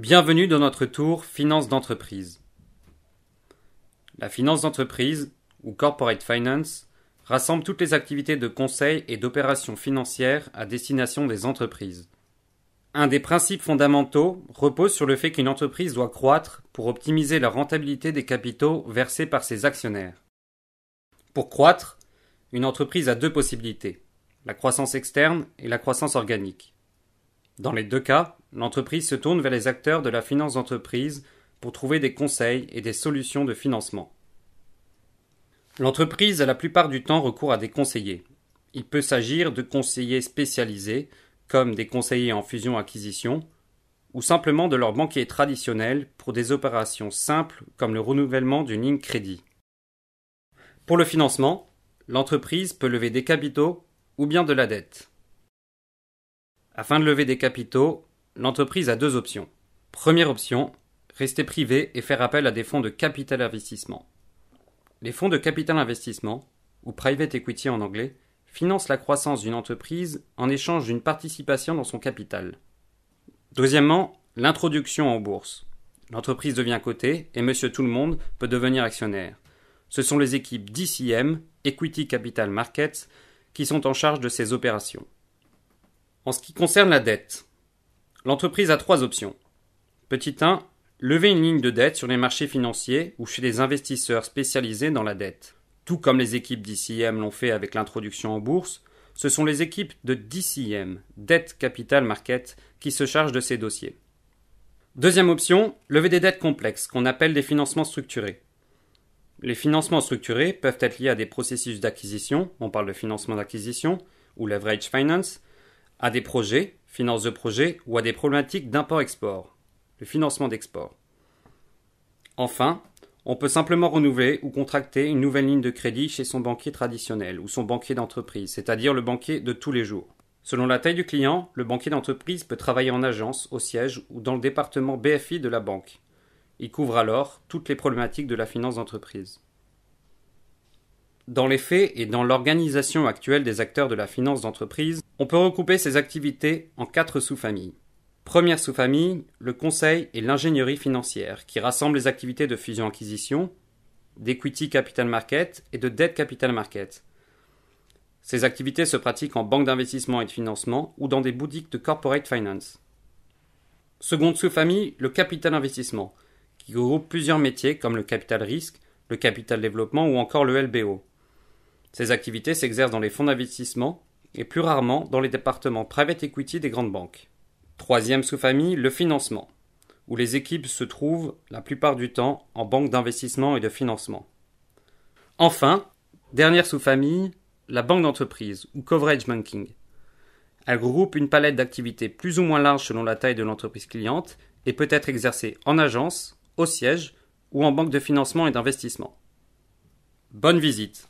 Bienvenue dans notre tour Finance d'entreprise. La finance d'entreprise, ou Corporate Finance, rassemble toutes les activités de conseil et d'opérations financières à destination des entreprises. Un des principes fondamentaux repose sur le fait qu'une entreprise doit croître pour optimiser la rentabilité des capitaux versés par ses actionnaires. Pour croître, une entreprise a deux possibilités, la croissance externe et la croissance organique. Dans les deux cas, l'entreprise se tourne vers les acteurs de la finance d'entreprise pour trouver des conseils et des solutions de financement. L'entreprise a la plupart du temps recours à des conseillers. Il peut s'agir de conseillers spécialisés, comme des conseillers en fusion-acquisition, ou simplement de leurs banquiers traditionnels pour des opérations simples comme le renouvellement d'une ligne crédit. Pour le financement, l'entreprise peut lever des capitaux ou bien de la dette. Afin de lever des capitaux, l'entreprise a deux options. Première option, rester privée et faire appel à des fonds de capital investissement. Les fonds de capital investissement, ou private equity en anglais, financent la croissance d'une entreprise en échange d'une participation dans son capital. Deuxièmement, l'introduction en bourse. L'entreprise devient cotée et monsieur tout le monde peut devenir actionnaire. Ce sont les équipes DCM, Equity Capital Markets, qui sont en charge de ces opérations. En ce qui concerne la dette, l'entreprise a trois options. Petit 1, lever une ligne de dette sur les marchés financiers ou chez des investisseurs spécialisés dans la dette. Tout comme les équipes d'ICM l'ont fait avec l'introduction en bourse, ce sont les équipes de DCM, Debt Capital Market, qui se chargent de ces dossiers. Deuxième option, lever des dettes complexes qu'on appelle des financements structurés. Les financements structurés peuvent être liés à des processus d'acquisition, on parle de financement d'acquisition, ou leverage finance, à des projets, finances de projets ou à des problématiques d'import-export, le financement d'export. Enfin, on peut simplement renouveler ou contracter une nouvelle ligne de crédit chez son banquier traditionnel ou son banquier d'entreprise, c'est-à-dire le banquier de tous les jours. Selon la taille du client, le banquier d'entreprise peut travailler en agence, au siège ou dans le département BFI de la banque. Il couvre alors toutes les problématiques de la finance d'entreprise. Dans les faits et dans l'organisation actuelle des acteurs de la finance d'entreprise, on peut recouper ces activités en quatre sous-familles. Première sous-famille, le conseil et l'ingénierie financière, qui rassemble les activités de fusion-acquisition, d'equity capital market et de debt capital market. Ces activités se pratiquent en banque d'investissement et de financement ou dans des boutiques de corporate finance. Seconde sous-famille, le capital investissement, qui regroupe plusieurs métiers comme le capital risque, le capital développement ou encore le LBO. Ces activités s'exercent dans les fonds d'investissement et plus rarement dans les départements private equity des grandes banques. Troisième sous-famille, le financement, où les équipes se trouvent la plupart du temps en banque d'investissement et de financement. Enfin, dernière sous-famille, la banque d'entreprise ou coverage banking. Elle groupe une palette d'activités plus ou moins large selon la taille de l'entreprise cliente et peut être exercée en agence, au siège ou en banque de financement et d'investissement. Bonne visite